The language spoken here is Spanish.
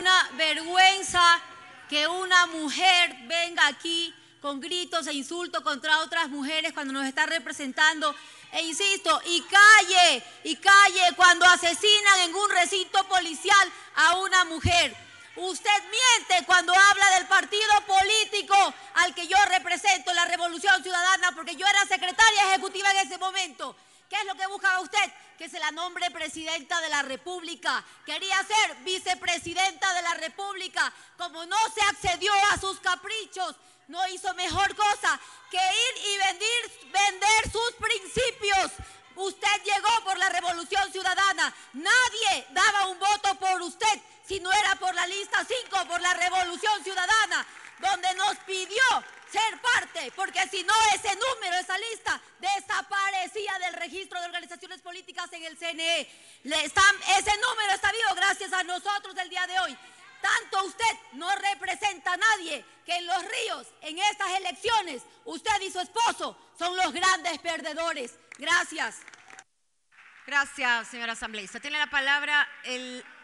una vergüenza que una mujer venga aquí con gritos e insultos contra otras mujeres cuando nos está representando. E insisto, y calle, y calle cuando asesinan en un recinto policial a una mujer. Usted miente cuando habla del partido político al que yo represento, la Revolución Ciudadana, porque yo era secretaria ejecutiva en ese momento. ¿Qué es lo que buscaba usted? Que se la nombre presidenta de la República. Quería ser vicepresidenta de la República. Como no se accedió a sus caprichos, no hizo mejor cosa que ir y vender sus principios. Usted llegó por la revolución ciudadana. Nadie daba un voto por usted si no era por la lista 5, por la revolución ciudadana, donde nos pidió ser parte, porque si no ese número, esa lista, políticas en el CNE. Le ese número está vivo gracias a nosotros el día de hoy. Tanto usted no representa a nadie que en los ríos, en estas elecciones, usted y su esposo son los grandes perdedores. Gracias. Gracias, señora asambleísta. Tiene la palabra el